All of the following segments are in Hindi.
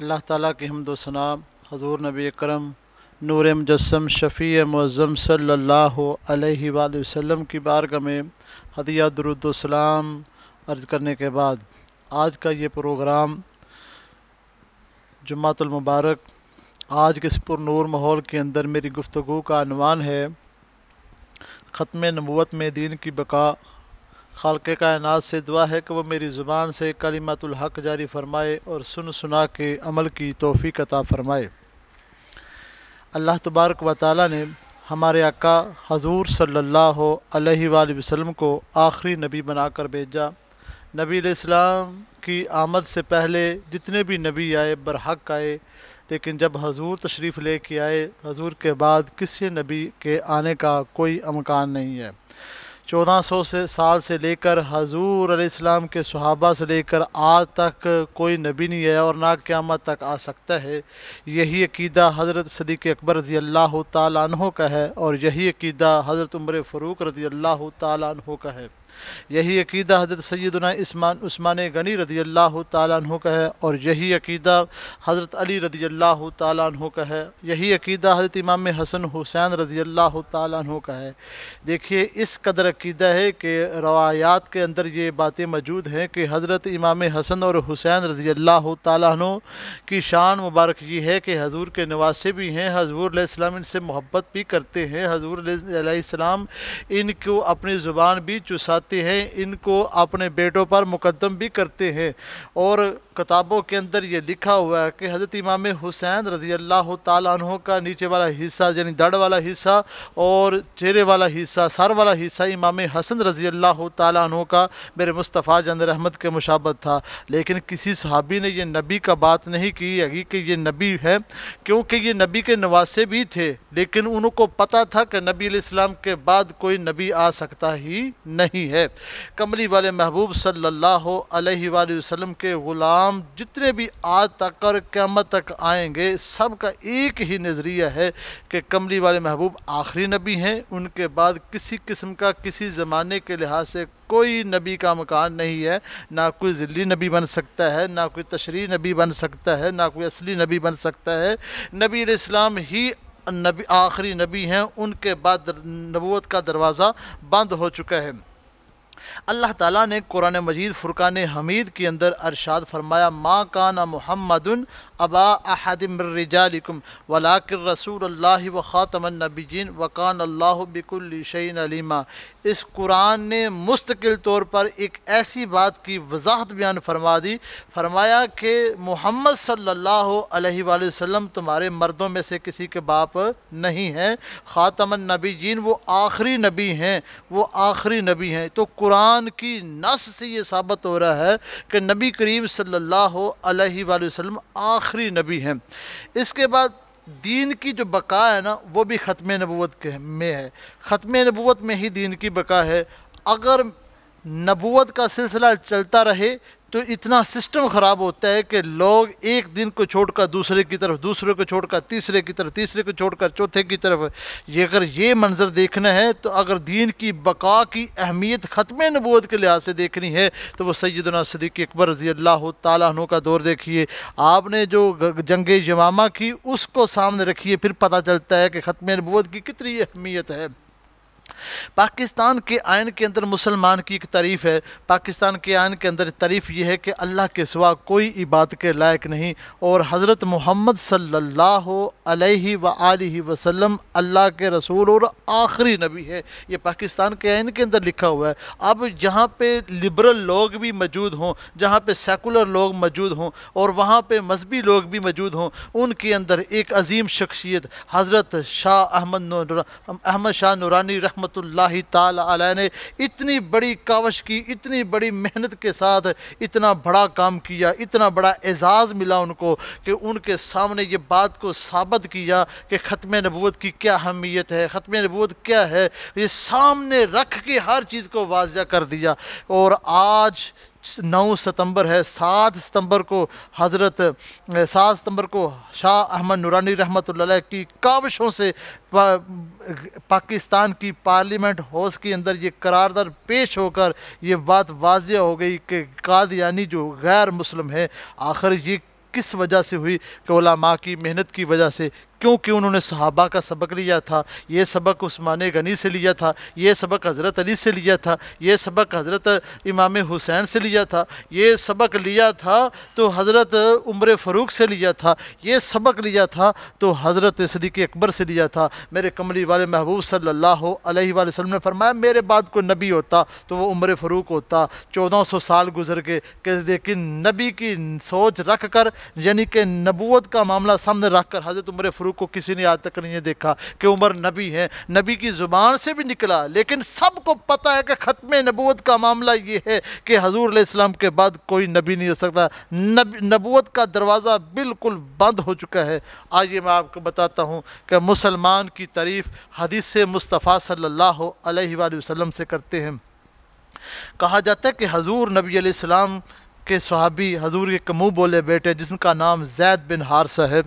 अल्लाह ताला की हमदोसना हजूर नबी करम नूर मुजस्म शफ़ी मुज़म सल्ला वसम की बारगह में हदिया दरुद्सलाम अर्ज़ करने के बाद आज का ये प्रोग्राम जुम्मातुलमबारक आज के इस पुरूर माहौल के अंदर मेरी गुफ्तु का अनवान है ख़त्म नबूत में दीन की बका खालके कायनात से दुआ है कि वह मेरी ज़ुबान से कलिमतुल हक जारी फरमाए और सुन सुना के अमल की तोहफ़ी कता फरमाए अल्लाह तबारक व ने हमारे अका हजूर सल्लल्लाहु अलैहि वसल्लम को आखिरी नबी बनाकर भेजा नबी इस्लाम की आमद से पहले जितने भी नबी आए बरहक आए लेकिन जब हजूर तशरीफ़ ले के आए हजूर के बाद किसी नबी के आने का कोई अमकान नहीं है चौदह सौ से साल से लेकर हजूर अलैहिस्सलाम के सहाबा से लेकर आज तक कोई नबी नहीं आया और ना क़्यामत तक आ सकता है यही अकीदा हज़रत सदीक़ अकबर रज़ी अल्लाह तहों का है और यही अकीदा हज़रत उम्र फ़रूक रज़ी अल्लाह तहों का है यही अकीदा हज़रत सैदना इस्मान उस्मान गनी रदी अल्लाह तु का है और यही अकीदा हज़रत अली रदी अल्लाह तु का है यही अकीदा हज़रत इमाम हसन हुसैन रदी अल्लाह तु का है देखिए इस कदर अकीदा है कि रवायात के अंदर ये बातें मौजूद हैं कि हज़रत इमाम हसन और हुसैन रजी अल्लाह तु की शान मुबारक ये है कि हजूर के नवासे भी हैं हजूर इस्लाम इनसे मोहब्बत भी करते हैं हजूर इनको अपनी ज़ुबान भी चुसाते करते हैं इनको अपने बेटों पर मुकदम भी करते हैं और किताबों के अंदर ये लिखा हुआ है कि हज़रत इमाम हुसैन रजी अल्लाह तहों का नीचे वाला हिस्सा यानी दड़ वाला हिस्सा और चेहरे वाला हिस्सा सर वाला हिस्सा इमाम हसन रजी अल्लाह तहों का मेरे मुस्तफ़ा जन रहमत के मुशाबत था लेकिन किसी सहाबी ने यह नबी का बात नहीं की है कि ये नबी है क्योंकि ये नबी के नवासे भी थे लेकिन उनको पता था कि नबी के बाद कोई नबी आ सकता ही नहीं है कमली वाले महबूब सल्लल्लाहु अलैहि वसल्लम के ग़ुलाम कराम जितने भी आज तक और क़्यामत तक आएंगे सब का एक ही नज़रिया है कि कमली वाले महबूब आखिरी नबी हैं उनके बाद किसी किस्म का किसी ज़माने के लिहाज से कोई नबी का मकान नहीं है ना कोई ज़िली नबी बन सकता है ना कोई तशरी नबी बन सकता है ना कोई असली नबी बन सकता है नबी इस्लाम ही नबी आखिरी नबी हैं उनके बाद नबूत का दरवाज़ा बंद हो चुका है अल्लाह ताला ने कुरान मजीद फ़ुरक़ान हमीद के अंदर अरशाद फरमाया माँ ना मोहम्मद अबा अहदमरिजालकुम वलाकर रसूल व ख़ातमनबीन वकान अल्लाह बिकुलशन अलीमा इस कुरान ने मुस्तकिल तौर पर एक ऐसी बात की वजाहत बयान फरमा दी फरमाया कि मोहम्मद सल्लल्लाहु अलैहि वसल्लम तुम्हारे मर्दों में से किसी के बाप नहीं हैं जीन वो आखिरी नबी हैं वो आखिरी नबी हैं तो कुरान की नस से ये साबित हो रहा है कि नबी करीम सल्लल्लाहु अलैहि वसल्लम आखिरी नबी हैं इसके बाद दीन की जो बका है ना वो भी ख़त्म नबूत के में है ख़त्म नबूत में ही दीन की बका है अगर नबूत का सिलसिला चलता रहे तो इतना सिस्टम ख़राब होता है कि लोग एक दिन को छोड़कर दूसरे की तरफ दूसरे को छोड़कर तीसरे की तरफ तीसरे को छोड़कर चौथे की तरफ ये अगर ये मंज़र देखना है तो अगर दीन की बका की अहमियत ख़त्म नबूत के लिहाज से देखनी है तो वो सैदना सदीक अकबर रजी अल्लाह तु का दौर देखिए आपने जो जंग जमामा की उसको सामने रखिए फिर पता चलता है कि ख़त्म नबूत की कितनी अहमियत है पाकिस्तान के आयन के अंदर मुसलमान की एक तारीफ़ है पाकिस्तान के आयन के अंदर तारीफ़ यह है कि अल्लाह के सिवा कोई इबाद के लायक नहीं और हज़रत मोहम्मद सल्ला वसम अल्लाह के रसूल और आखिरी नबी है ये पाकिस्तान के आयन के अंदर लिखा हुआ है अब जहाँ पर लिबरल लोग भी मौजूद हों जहाँ पर सेकुलर लोग मौजूद हों और वहाँ पर मजहबी लोग भी मौजूद हों उनके अंदर एक अजीम शख्सियत हज़रत शाह अहमद अहमद शाह नूरानी रहमत रहमतुल्लाह ताला ने इतनी बड़ी कावश की इतनी बड़ी मेहनत के साथ इतना बड़ा काम किया इतना बड़ा एजाज़ मिला उनको कि उनके सामने ये बात को साबित किया कि ख़त्म नबूत की क्या अहमियत है ख़त्म नबूत क्या है ये सामने रख के हर चीज़ को वाजिया कर दिया और आज नौ सितंबर है सात सितंबर को हज़रत सात सितंबर को शाह अहमद नूरानी रहमत की काविशों से पा, पाकिस्तान की पार्लियामेंट हाउस के अंदर ये करारदार पेश होकर ये बात वाजिया हो गई कि काद यानी जो गैर मुस्लिम है आखिर ये किस वजह से हुई कि की मेहनत की वजह से क्योंकि उन्होंने सहाबा का सबक लिया था ये सबक उस्मान गनी से लिया था ये सबक हज़रत अली से लिया था ये सबक हज़रत इमाम हुसैन से लिया था ये सबक लिया था तो हज़रत उम्र फ़रूक से लिया था ये सबक लिया था तो हज़रत सदीक अकबर से लिया था मेरे कमली वाले महबूब सल्ला वसलम ने फरमाया मेरे बाद कोई नबी होता तो वो उम्र फ़रूक होता चौदह सौ साल गुजर के लेकिन नबी की सोच रख कर यानी कि नबूत का मामला सामने रख कर हज़रत उम्र फ़रूक फारूक को किसी ने आज तक नहीं देखा कि उमर नबी है नबी की ज़ुबान से भी निकला लेकिन सबको पता है कि ख़त्म नबूत का मामला ये है कि हजूर इस्लाम के बाद कोई नबी नहीं हो सकता नब नबूत का दरवाज़ा बिल्कुल बंद हो चुका है आइए मैं आपको बताता हूँ कि मुसलमान की तारीफ़ हदीस मुस्तफ़ा सल्ला वसलम से करते हैं कहा जाता है कि हजूर नबी सलाम के सहाबी हजूर के कमू बोले बेटे जिसका नाम जैद बिन हारसा है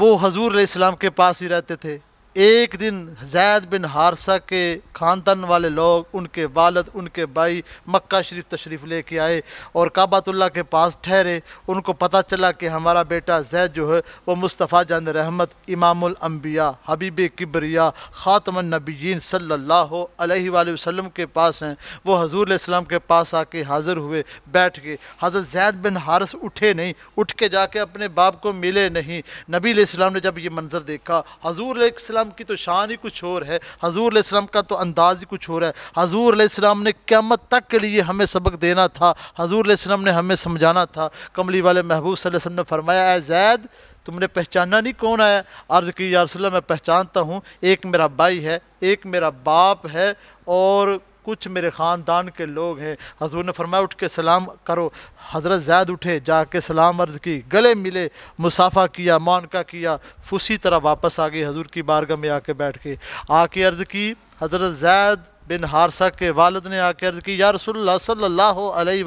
वो हजूर के पास ही रहते थे एक दिन जैद बिन हारसा के ख़ानदान वाले लोग उनके वालद उनके भाई मक्का शरीफ तशरीफ़ लेके आए और काबातुल्ला के पास ठहरे उनको पता चला कि हमारा बेटा जैद जो है वो मुस्तफ़ा जान रहमत इमामबिया हबीब किबरिया ख़ातमन नबीन सल्ला वसम के पास हैं वो हजूर इस्लाम के पास आके हाज़िर हुए बैठ गए हज़रत जैद बिन हारस उठे नहीं उठ के जाके अपने बाप को मिले नहीं नबी इस्लाम ने जब ये मंज़र देखा हजूर इस्लाम वसल्लम की तो शान ही कुछ और है हजूर आसलम का तो अंदाज़ ही कुछ और है हजूर आसलम ने क्यामत तक के लिए हमें सबक देना था हजूर आसलम ने हमें समझाना था कमली वाले महबूब वसल्लम ने फरमाया है जैद तुमने पहचाना नहीं कौन आया अर्ज़ की यारसल्ला मैं पहचानता हूँ एक मेरा भाई है एक मेरा बाप है और कुछ मेरे ख़ानदान के लोग हैं हजूर ने फरमाया उठ के सलाम करो हज़रत जैद उठे जाके सलाम अर्ज़ की गले मिले मुसाफा किया मानका किया फुसी तरह वापस आ गई हजूर की बारगाह में आके बैठ के आके अर्ज़ की हज़रत जैद बिन हारसा के वालद ने आके अर्ज़ की या रसोल्ला सल्ला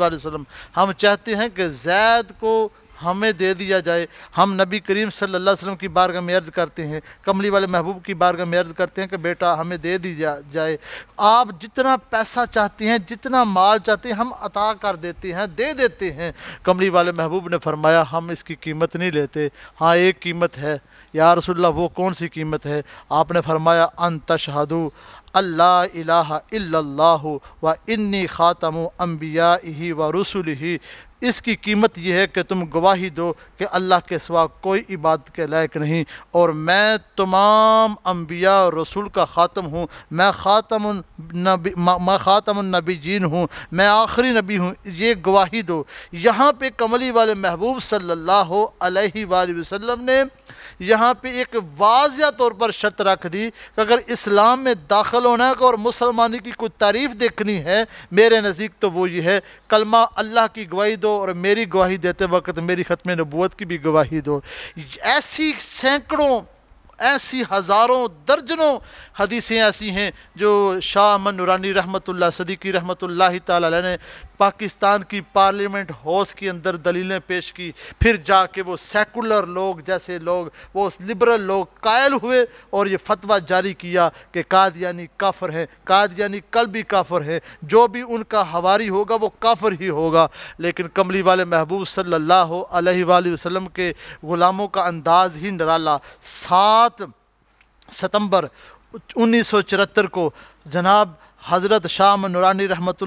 वसम हम चाहते हैं कि जैद को हमें दे दिया जाए हम नबी करीम सल्लल्लाहु अलैहि वसल्लम की बारगाह में अर्ज़ करते हैं कमली वाले महबूब की बारगाह में अर्ज़ करते हैं कि बेटा हमें दे दी जाए आप जितना पैसा चाहते हैं जितना माल चाहते हैं हम अता कर देते हैं दे देते हैं कमली वाले महबूब ने फरमाया हम इसकी कीमत नहीं लेते हाँ एक कीमत है या रसुल्ला वो कौन सी कीमत है आपने फरमाया अन तशहदू अल्लाह इल्लल्लाहु व इन्नी ख़ातम अम्बिया ही व रसुल ही इसकी कीमत यह है कि तुम गवाही दो कि अल्लाह के सिवा कोई इबादत के लायक नहीं और मैं तमाम अम्बिया रसूल का ख़ातम हूँ मैं ख़ातम नबी मैं ख़ातम नबी जीन हूँ मैं आखिरी नबी हूँ ये गवाही दो यहाँ पे कमली वाले महबूब सल्लल्लाहु अलैहि वसल्लम ने यहाँ पे एक वाजिया तौर पर शर्त रख दी कि अगर इस्लाम में दाखिल होना है और मुसलमानी की कोई तारीफ़ देखनी है मेरे नज़दीक तो वो ये है कलमा अल्लाह की गवाही दो और मेरी गवाही देते वक्त मेरी ख़त्म नबूत की भी गवाही दो ऐसी सैकड़ों ऐसी हज़ारों दर्जनों हदीसें ऐसी हैं जो शाह मन नूरानी रहमत सदीकी रहमत ने पाकिस्तान की पार्लियामेंट हाउस के अंदर दलीलें पेश की फिर जाके वो सेकुलर लोग जैसे लोग वो उस लिबरल लोग कायल हुए और ये फतवा जारी किया कि कादयानी काफर है कादयानी कल भी काफर है जो भी उनका हवारी होगा वो काफर ही होगा लेकिन कमली वाले महबूब सल्ला वसलम के ग़ुलामों का अंदाज़ ही निराला सात सितंबर उन्नीस सौ चौहत्तर को जनाब हज़रत शाह नुरानी रहमत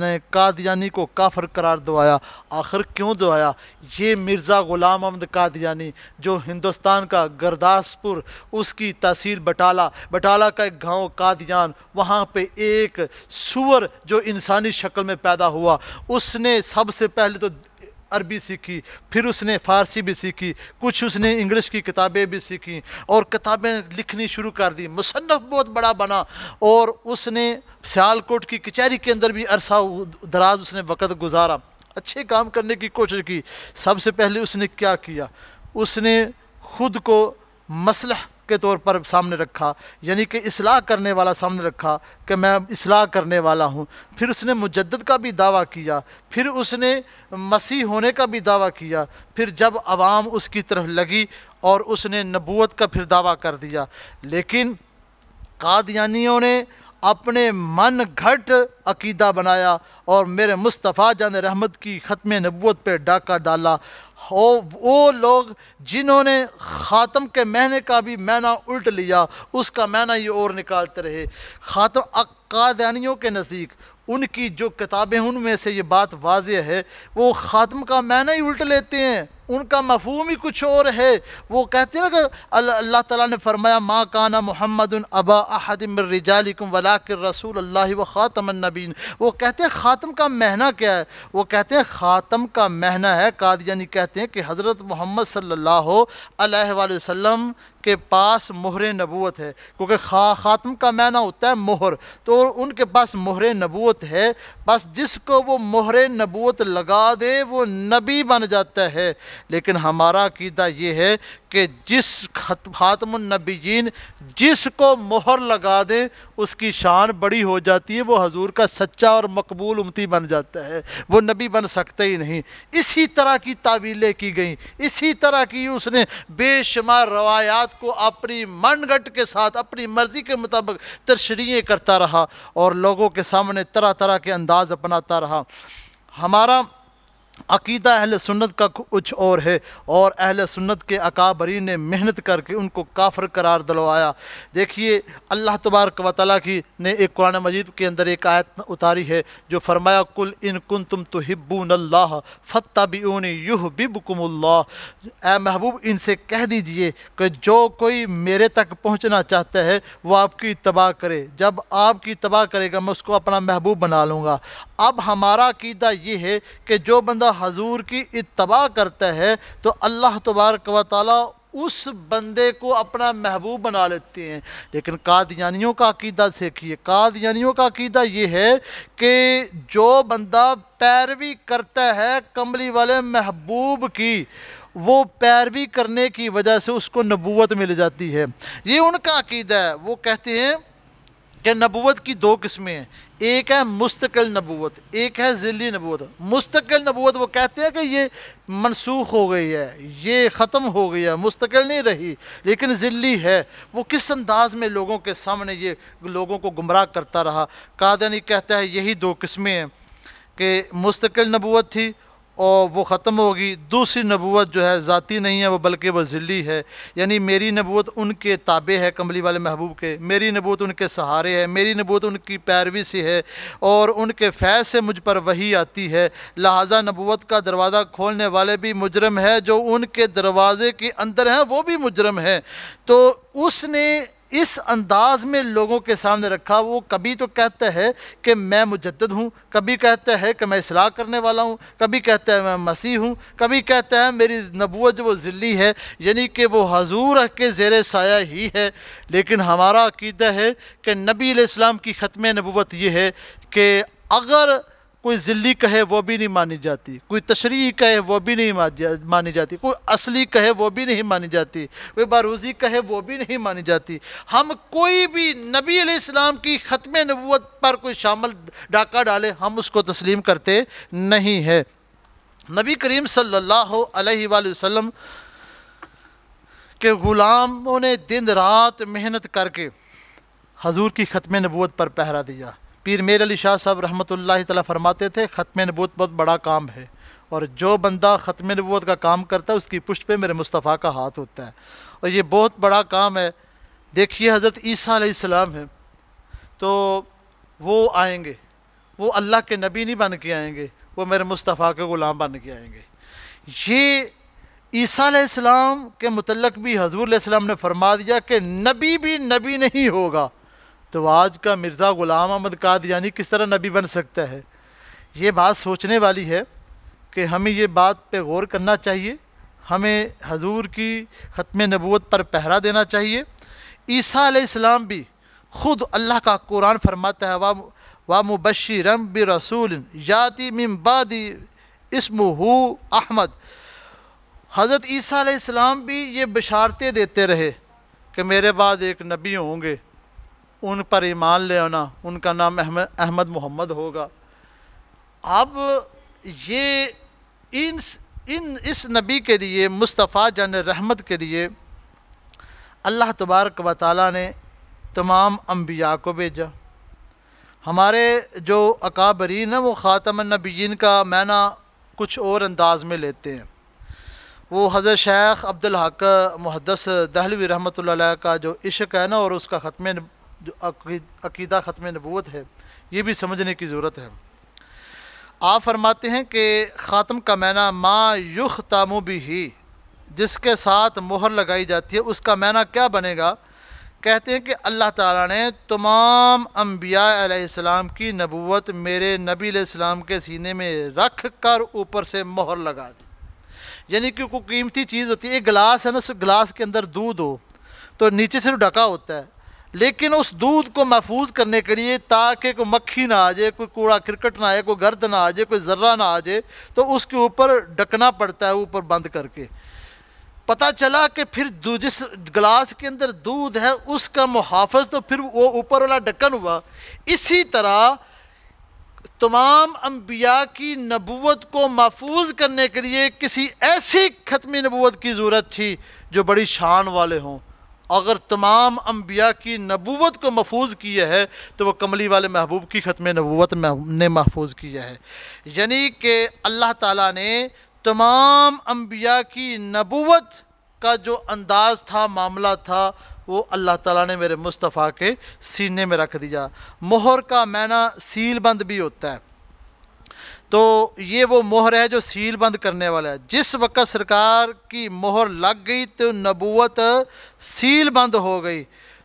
ने कादियानी को काफर करार दवाया आखिर क्यों दवाया ये मिर्ज़ा ग़ुलाम अहमद कादियानी जो हिंदुस्तान का गुरदासपुर उसकी तहसील बटाला बटाला का एक गांव कादियान वहाँ पे एक सुअर जो इंसानी शक्ल में पैदा हुआ उसने सबसे पहले तो अरबी सीखी फिर उसने फ़ारसी भी सीखी कुछ उसने इंग्लिश की किताबें भी सीखी और किताबें लिखनी शुरू कर दी मुसनफ़ बहुत बड़ा बना और उसने सियालकोट की कचहरी के अंदर भी अरसा दराज उसने वक़्त गुजारा अच्छे काम करने की कोशिश की सबसे पहले उसने क्या किया उसने ख़ुद को मसलह के तौर पर सामने रखा यानी कि असलाह करने वाला सामने रखा कि मैं असलाह करने वाला हूँ फिर उसने मुजद का भी दावा किया फिर उसने मसीह होने का भी दावा किया फिर जब आवाम उसकी तरफ लगी और उसने नबूत का फिर दावा कर दिया लेकिन कादयानियों ने अपने मन घट अकीदा बनाया और मेरे मुस्तफ़ा जान रहमत की ख़त्म नबूत पर डाका डाला हो वो लोग जिन्होंने ख़ातम के महने का भी मैना उल्ट लिया उसका मैना ये और निकालते रहे ख़ातम अकादानियों के नज़दीक उनकी जो किताबें उनमें से ये बात वाज है वो ख़ात्म का मैना ही उल्ट लेते हैं उनका मफहम ही कुछ और है वो कहते हैं ना कि अल्लाह ताला ने फरमाया माँ काना मोहम्मद अबा अहदमरिजालिकम वलाकर रसूल अल्लाह व ख़ातमनबीन वो कहते हैं ख़ातम का महना क्या है वो कहते हैं ख़ातम का महना है काद यानी कहते हैं कि हज़रत मोहम्मद सल्ला वसम के पास मोहर नबूत है क्योंकि खा ख़ातम का मैना होता है मोहर तो उनके पास मोहर नबूत है बस जिसको वो मोहर नबूत लगा दे वो नबी बन जाता है लेकिन हमारा अकीदा ये है कि जिस ख़ातमनबीन जिसको मोहर लगा दें उसकी शान बड़ी हो जाती है वो हजूर का सच्चा और मकबूल उमती बन जाता है वो नबी बन सकते ही नहीं इसी तरह की तावीलें की गई इसी तरह की उसने बेशुमार रवायात को अपनी मनगट के साथ अपनी मर्ज़ी के मुताबिक तशरी करता रहा और लोगों के सामने तरह तरह के अंदाज़ अपनाता रहा हमारा अकीदा अहल सुन्नत का कुछ और है और अहल सुन्नत के अकाबरी ने मेहनत करके उनको काफर करार दिलवाया देखिए अल्लाह तबारक व की ने एक कुरान मजीद के अंदर एक आयत उतारी है जो फरमाया कुल इन कुन तुम तो हिब्बूनल्ला फ़तबीन युह बिबकुमल्ला ए महबूब इनसे कह दीजिए कि जो कोई मेरे तक पहुँचना चाहता है वह आपकी तबाह करे जब आपकी तबाह करेगा मैं उसको अपना महबूब बना लूँगा अब हमारा अकीदा ये है कि जो बंद बंदा हजूर की इतबा करता है तो अल्लाह तबारक व उस बंदे को अपना महबूब बना लेते हैं लेकिन कादियानियों का अकीदा सीखिए कादियानियों का अकीदा ये है कि जो बंदा पैरवी करता है कमली वाले महबूब की वो पैरवी करने की वजह से उसको नबूवत मिल जाती है ये उनका अकीदा है वो कहते हैं कि नबूत की दो किस्में हैं एक है मुस्तकिल नबूत एक है ज़िली नबूत मुस्तकिल नबूत वो कहते हैं कि ये मनसूख हो गई है ये ख़त्म हो गई है मुस्तकिल नहीं रही लेकिन ज़िली है वो किस अंदाज में लोगों के सामने ये लोगों को गुमराह करता रहा कादनी कहता है यही दो किस्में हैं कि मुस्तकिल नबूत थी और वो ख़त्म होगी दूसरी नबूत जो है ज़ाती नहीं है वो बल्कि वह ज़िली है यानी मेरी नबूत उनके ताबे है कमली वाले महबूब के मेरी नबूत उनके सहारे है मेरी नबूत उनकी पैरवी से है और उनके फैज़ से मुझ पर वही आती है लिहाजा नबूत का दरवाज़ा खोलने वाले भी मुजरम है जो उनके दरवाज़े के अंदर हैं वो भी मुजरम है तो उसने इस अंदाज में लोगों के सामने रखा वो कभी तो कहता है कि मैं मुजद हूँ कभी कहता है कि मैं इसलाह करने वाला हूँ कभी कहता है मैं मसीह हूँ कभी कहता है मेरी नबूत जो वो ज़िली है यानी कि वो हजूर के जेर साया ही है लेकिन हमारा अकीदा है कि नबी इस्लाम की ख़त्म नबूत ये है कि अगर कोई जिली कहे वो भी नहीं मानी जाती कोई तशरी कहे वो भी नहीं मानी जाती कोई असली कहे वो भी नहीं मानी जाती कोई बारूजी कहे वो भी नहीं मानी जाती हम कोई भी नबी इस्लाम की ख़त्म नबूत पर कोई शामिल डाका डाले हम उसको तस्लीम करते नहीं है नबी करीम सल्लाम के ग़ुलामों ने दिन रात मेहनत करके हजूर की ख़त्म नबूत पर पहरा दिया पीर मेर अली शाह साहब रहमत ला फरमाते थे ख़त्म नबूत बहुत बड़ा काम है और जो बंदा ख़त्म नबूत का काम करता है उसकी पुष्ट पे मेरे मुस्तफ़ा का हाथ होता है और ये बहुत बड़ा काम है देखिए हज़रत ईसा सलाम है तो वो आएंगे वो अल्लाह के नबी नहीं बन के आएंगे वो मेरे मुस्तफ़ा के ग़ुलाम बन के आएंगे ये ईसीम के मतलब भी हजूर ने फरमा दिया कि नबी भी नबी नहीं होगा तो आज का मिर्ज़ा ग़ुलाम अहमद काद यानी किस तरह नबी बन सकता है ये बात सोचने वाली है कि हमें ये बात पे गौर करना चाहिए हमें हजूर की ख़त्म नबूत पर पहरा देना चाहिए ईसा आलाम भी ख़ुद अल्लाह का कुरान फरमाता है वा वा मुबशरम ब रसूल याति मिमबादी इसम अहमद हज़रत ईसा आलाम भी ये बशारतें देते रहे कि मेरे बाद एक नबी होंगे उन पर ईमान ले आना उनका नाम अहमद मोहम्मद होगा अब ये इन इन इस नबी के लिए मुस्तफ़ा जन रहमत के लिए अल्लाह तबारक व ताली ने तमाम अम्बिया को भेजा हमारे जो अकाबरीन हैं वो ख़ातम नबीन का मैना कुछ और अंदाज में लेते हैं वो हज़र शेख अब्दुल हक मुहदस दहलवी रहमत का जो इश्क है ना और उसका ख़त्म जो अकीदा ख़त्म नबूत है ये भी समझने की ज़रूरत है आप फरमाते हैं कि ख़ात्म का मैना माँ युख तामु भी ही जिसके साथ मोहर लगाई जाती है उसका मैना क्या बनेगा कहते हैं कि अल्लाह ताला ने तमाम अम्बिया आसमाम की नबूत मेरे नबी के सीने में रख कर ऊपर से मोहर लगा दी यानी कि कोई कीमती चीज़ होती है एक गिलास है ना उस गिलास के अंदर दूध हो तो नीचे से ढका होता है लेकिन उस दूध को महफूज करने के लिए ताकि कोई मक्खी ना आ जाए कोई कूड़ा क्रिकेट ना आए कोई गर्द ना आ जाए कोई ज़र्रा ना आ जाए तो उसके ऊपर डकना पड़ता है ऊपर बंद करके पता चला कि फिर जिस गिलास के अंदर दूध है उसका मुहाफ़ तो फिर वो ऊपर वाला ढक्कन हुआ इसी तरह तमाम अम्बिया की नबूत को महफूज करने के लिए किसी ऐसी ख़त्मी नबूत की ज़रूरत थी जो बड़ी शान वाले हों अगर तमाम अम्बिया की नबूत को महफूज किया है तो वह कमली वाले महबूब की ख़त्म नबूत ने महफूज किया है यानी कि अल्लाह ताली ने तमाम अम्बिया की नबूत का जो अंदाज़ था मामला था वो अल्लाह ताला ने मेरे मुस्तफ़ा के सीने में रख दिया मोहर का मैना सील बंद भी होता है तो ये वो मोहर है जो सील बंद करने वाला है जिस वक्त सरकार की मोहर लग गई तो नबूत सील बंद हो गई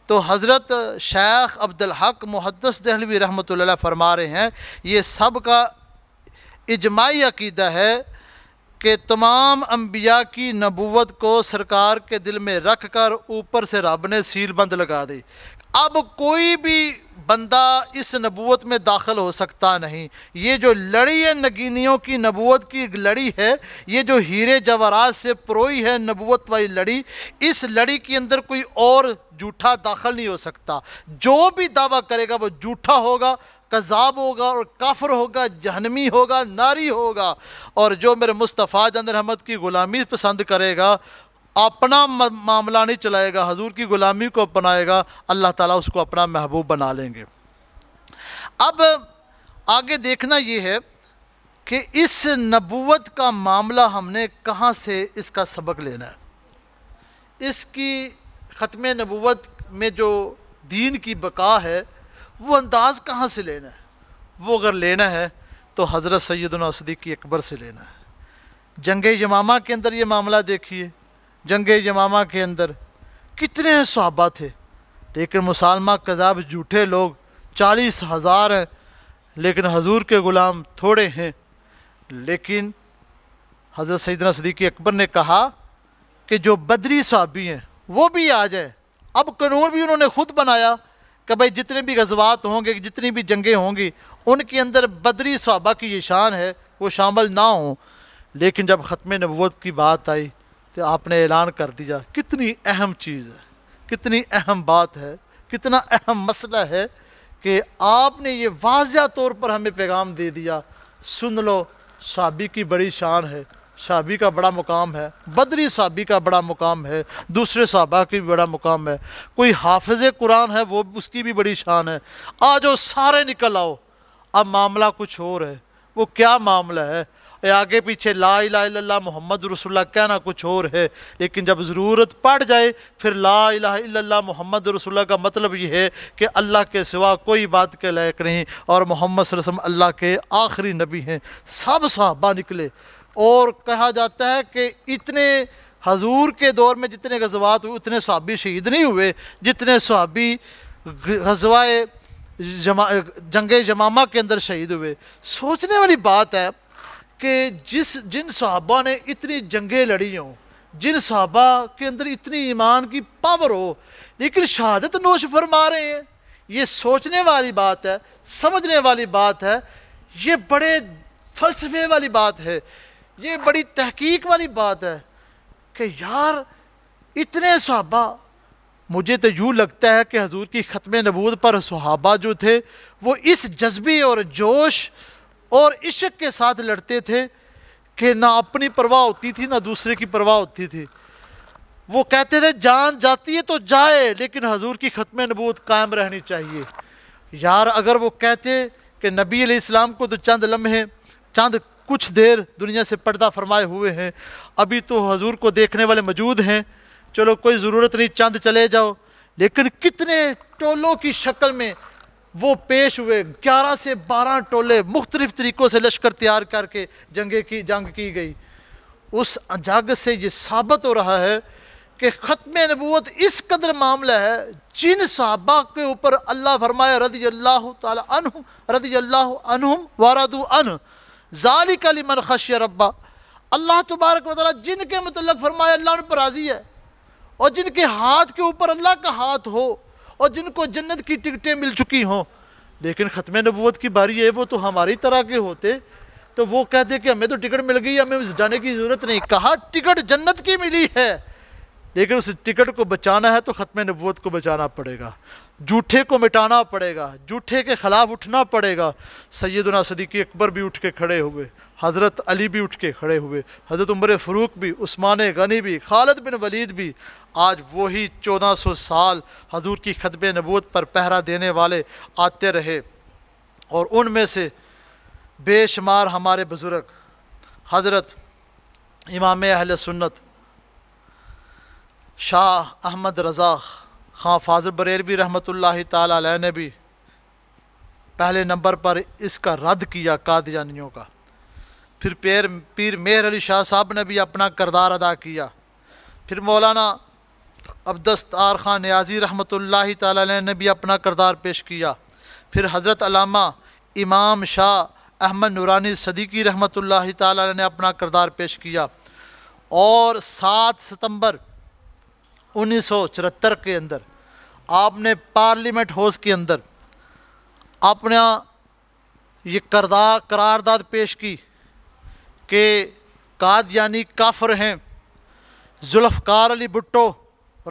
तो हज़रत शेख अब्दुल हक मुहदस दहलवी रहमत फरमा रहे हैं ये सब का इजमाही अकीदा है कि तमाम अम्बिया की नबूत को सरकार के दिल में रख कर ऊपर से रब ने सील बंद लगा दी अब कोई भी बंदा इस नबूत में दाखिल हो सकता नहीं ये जो लड़ी है नगीनियों की नबूत की लड़ी है ये जो हीरे जवरात से प्रोई है नबूत वाली लड़ी इस लड़ी के अंदर कोई और जूठा दाखिल नहीं हो सकता जो भी दावा करेगा वो जूठा होगा कज़ाब होगा और काफर होगा जहनमी होगा नारी होगा और जो मेरे मुस्तफ़ा जंद अहमद की ग़ुलामी पसंद करेगा अपना मामला नहीं चलाएगा हजूर की ग़ुलामी को अपनाएगा अल्लाह ताला उसको अपना महबूब बना लेंगे अब आगे देखना ये है कि इस नबूत का मामला हमने कहाँ से इसका सबक लेना है इसकी ख़त्म नबूत में जो दीन की बका है वो अंदाज़ कहाँ से लेना है वो अगर लेना है तो हज़रत सैदन की अकबर से लेना है जंग यमामा के अंदर ये मामला देखिए जंग जमामा के अंदर कितने सहाबा थे लेकिन मुसलमा कजाब झूठे लोग चालीस हज़ार हैं लेकिन हजूर के ग़ुलाम थोड़े हैं लेकिन हज़रत सैदना सदीक़ अकबर ने कहा कि जो बदरी सहाबी हैं वो भी आ जाए अब कानून भी उन्होंने ख़ुद बनाया कि भाई जितने भी गजबात होंगे जितनी भी जंगें होंगी उनके अंदर बदरी सहाबा की ये शान है वो शामिल ना हों लेकिन जब ख़त्म नबूत की बात आई तो आपने ऐलान कर दिया कितनी अहम चीज़ है कितनी अहम बात है कितना अहम मसला है कि आपने ये वाजिया तौर पर हमें पैगाम दे दिया सुन लो शाबी की बड़ी शान है शाबी का बड़ा मुकाम है बदरी शाबी का बड़ा मुकाम है दूसरे साहबा की भी बड़ा मुकाम है कोई हाफज़ कुरान है वो उसकी भी बड़ी शान है आ जाओ सारे निकल आओ अब मामला कुछ और है वो क्या मामला है ये आगे पीछे ला इला मोहम्मद रसुल्ला कहना कुछ और है लेकिन जब ज़रूरत पड़ जाए फिर ला इला मोहम्मद रसुल्ला का मतलब ये है कि अल्लाह के सिवा कोई बात के लायक नहीं और मोहम्मद रसम अल्लाह के आखिरी नबी हैं सब साहबा निकले और कहा जाता है कि इतने हजूर के दौर में जितने गजबात हुए उतने सहाबी शहीद नहीं हुए जितने सहाबी गजवाए जमा जंग जमामा के अंदर शहीद हुए सोचने वाली बात है कि जिस जिन सहाबा ने इतनी जंगें लड़ी हों जिन सहाबा के अंदर इतनी ईमान की पावर हो लेकिन शहादत नोश फरमा रहे हैं ये सोचने वाली बात है समझने वाली बात है ये बड़े फलसफे वाली बात है ये बड़ी तहकीक वाली बात है कि यार इतने सहाबा मुझे तो यूँ लगता है कि हजूर की ख़त्म नबूद पर सहाबा जो थे वो इस जज्बे और जोश और इश्क के साथ लड़ते थे कि ना अपनी परवाह होती थी ना दूसरे की परवाह होती थी वो कहते थे जान जाती है तो जाए लेकिन हजूर की ख़त्म नबूत कायम रहनी चाहिए यार अगर वो कहते कि नबी इस्लाम को तो चंद लम्हे चंद कुछ देर दुनिया से पर्दा फरमाए हुए हैं अभी तो हजूर को देखने वाले मौजूद हैं चलो कोई ज़रूरत नहीं चंद चले जाओ लेकिन कितने टोलों की शक्ल में वो पेश हुए ग्यारह से बारह टोले मुख्तलिफ तरीक़ों से लश्कर तैयार करके जंगे की जंग की गई उस जंग से ये साबित हो रहा है कि ख़त्म नबूत इस कदर मामला है जिन सहाबा के ऊपर अल्लाह फरमाया रदी अल्लाह तन रदी अल्लाह अनहम वारदू अन जालिक लिमन खश रब्बा अल्लाह तबारक वाली जिनके मतलब फरमाया अल्लाह उन पर राज़ी है और जिनके हाथ के ऊपर अल्लाह का हाथ हो और जिनको जन्नत की टिकटें मिल चुकी हों लेकिन ख़त्म नबूत की बारी है वो तो हमारी तरह के होते तो वो कहते कि हमें तो टिकट मिल गई हमें जाने की ज़रूरत नहीं कहा टिकट जन्नत की मिली है लेकिन उस टिकट को बचाना है तो ख़त्म नबूत को बचाना पड़ेगा जूठे को मिटाना पड़ेगा जूठे के ख़िलाफ़ उठना पड़ेगा सैदना सदीक़ी अकबर भी उठ के खड़े हुए हज़रत अली भी उठ के खड़े हुए हज़रत उम्र फ़रूक भी उस्मान गनी भी खालद बिन वलीद भी आज वही चौदह सौ साल हजूर की खतब नबूत पर पहरा देने वाले आते रहे और उनमें से बेशुमार हमारे बुज़ुर्ग हज़रत इमाम अहल सुन्नत शाह अहमद रज़ा ख़ां फाजर बरेलवी रहमत ला ने भी पहले नंबर पर इसका रद्द किया कादियानियों का फिर पेर पीर मेहर अली शाह साहब ने भी अपना करदार अदा किया फिर मौलाना अब्दस्तार ख़ान न्याजी रहमत ला ने भी अपना करदार पेश किया फिर हज़रत अलामा इमाम शाह अहमद नूरानी सदीकी रहमत ला ने अपना करदार पेश किया और सात सितंबर उन्नीस के अंदर आपने पार्लियामेंट हाउस के अंदर अपना ये करदा करारदाद पेश की कि कादयानी काफर हैं जुल्फ़ार अली भुट्टो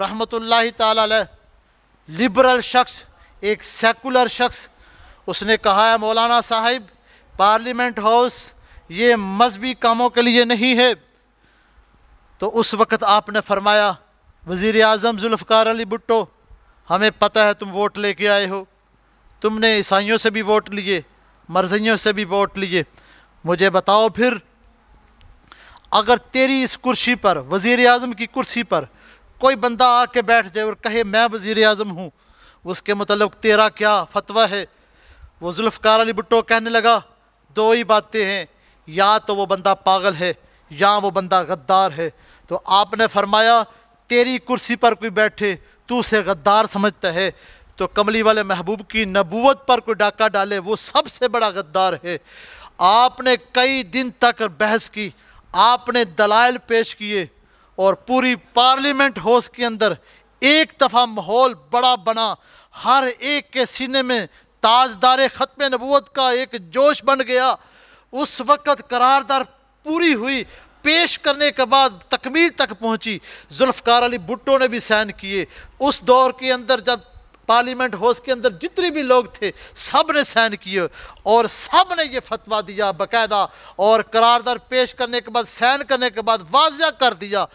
रहमत ताल लिबरल शख्स एक सेकुलर शख्स उसने कहा है मौलाना साहिब पार्लियामेंट हाउस ये मजहबी कामों के लिए नहीं है तो उस वक़्त आपने फरमाया वज़ी अजम जुल्फ़ार अली भुट्टो हमें पता है तुम वोट लेके आए हो तुमने ईसाइयों से भी वोट लिए मरजियों से भी वोट लिए मुझे बताओ फिर अगर तेरी इस कुर्सी पर वज़ी अजम की कुर्सी पर कोई बंदा आके बैठ जाए और कहे मैं वज़ी अजम हूँ उसके मतलब तेरा क्या फतवा है वो जुल्फ़ार अली भुट्टो कहने लगा दो ही बातें हैं या तो वो बंदा पागल है या वो बंदा गद्दार है तो आपने फरमाया तेरी कुर्सी पर कोई बैठे तू उसे गद्दार समझता है तो कमली वाले महबूब की नबूवत पर कोई डाका डाले वो सबसे बड़ा गद्दार है आपने कई दिन तक बहस की आपने दलाइल पेश किए और पूरी पार्लियामेंट हाउस के अंदर एक दफ़ा माहौल बड़ा बना हर एक के सीने में ताजदार ख़त्म नबूत का एक जोश बन गया उस वक़्त करारदार पूरी हुई पेश करने के बाद तकमील तक पहुंची जुल्फ़ार अली भुट्टो ने भी सैन किए उस दौर के अंदर जब पार्लियामेंट हाउस के अंदर जितने भी लोग थे सब ने सैन किए और सब ने ये फतवा दिया बाकायदा और करारदार पेश करने के बाद सैन करने के बाद वाजिया कर दिया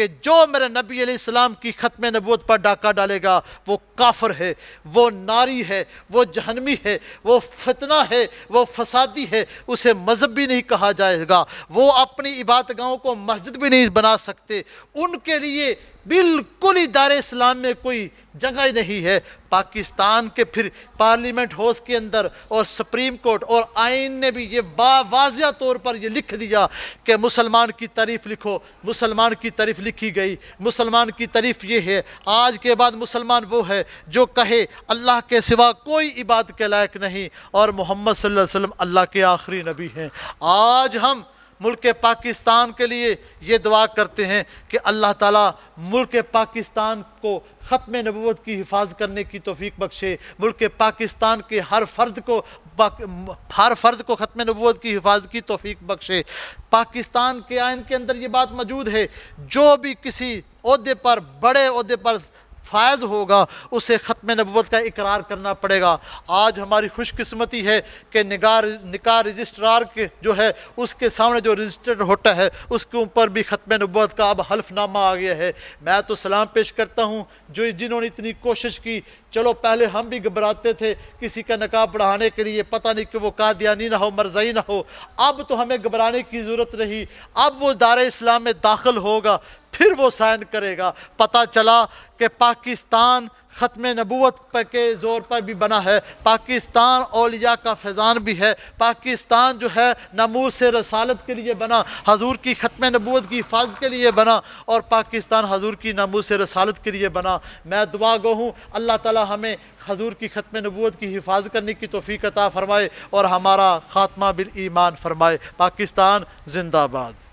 कि जो मेरे नबी अलैहिस्सलाम की ख़त्म नबूत पर डाका डालेगा वो काफर है वो नारी है वो जहनमी है वो फतना है वो फसादी है उसे मज़हब भी नहीं कहा जाएगा वो अपनी गाहों को मस्जिद भी नहीं बना सकते उनके लिए बिल्कुल इदार इस्लाम में कोई जगह ही नहीं है पाकिस्तान के फिर पार्लियामेंट हाउस के अंदर और सुप्रीम कोर्ट और आइन ने भी ये वाज तौर पर ये लिख दिया कि मुसलमान की तारीफ़ लिखो मुसलमान की तारीफ़ लिखी गई मुसलमान की तारीफ़ ये है आज के बाद मुसलमान वो है जो कहे अल्लाह के सिवा कोई इबाद के लायक नहीं और मोहम्मद वसल्लम अल्लाह के आखिरी नबी हैं आज हम मुल्क पाकिस्तान के लिए ये दुआ करते हैं कि अल्लाह ताला मुल्क पाकिस्तान को ख़त्म नबूत की हिफाज करने की तोफ़ी बख्शे मुल्क पाकिस्तान के हर फर्द को हर फर्द को ख़त्म नबूत की हिफाज की तोफ़ी बख्शे पाकिस्तान के आयन के अंदर ये बात मौजूद है जो भी किसी अहदे पर बड़े अहदे पर फ़ायज़ होगा उसे ख़त्म नबूत का इकरार करना पड़ेगा आज हमारी खुशकस्मती है कि निगार निकाह रजिस्ट्रार के जो है उसके सामने जो रजिस्टर्ड होता है उसके ऊपर भी ख़त्म नबूत का अब हल्फनामा आ गया है मैं तो सलाम पेश करता हूँ जो जिन्होंने इतनी कोशिश की चलो पहले हम भी घबराते थे किसी का नकाब बढ़ाने के लिए पता नहीं कि वो कादियानी ना हो मरजई ना हो अब तो हमें घबराने की ज़रूरत नहीं अब वो दार इस्लाम में दाखिल होगा फिर वो साइन करेगा पता चला कि पाकिस्तान ख़त्म नबूत के ज़ोर पर भी बना है पाकिस्तान अलिया का फैज़ान भी है पाकिस्तान जो है नमूर से रसालत के लिए बना हजूर की ख़त्म नबूत की हिफाजत के लिए बना और पाकिस्तान हजूर की नमूर से रसालत के लिए बना मैं दुआ गो हूँ अल्लाह ताली हमें हजूर की ख़त्म नबूत की हिफाजत करने की तोफ़ी अता फ़रमाए और हमारा ख़ात्मा बिल ईमान फ़रमाए पाकिस्तान जिंदाबाद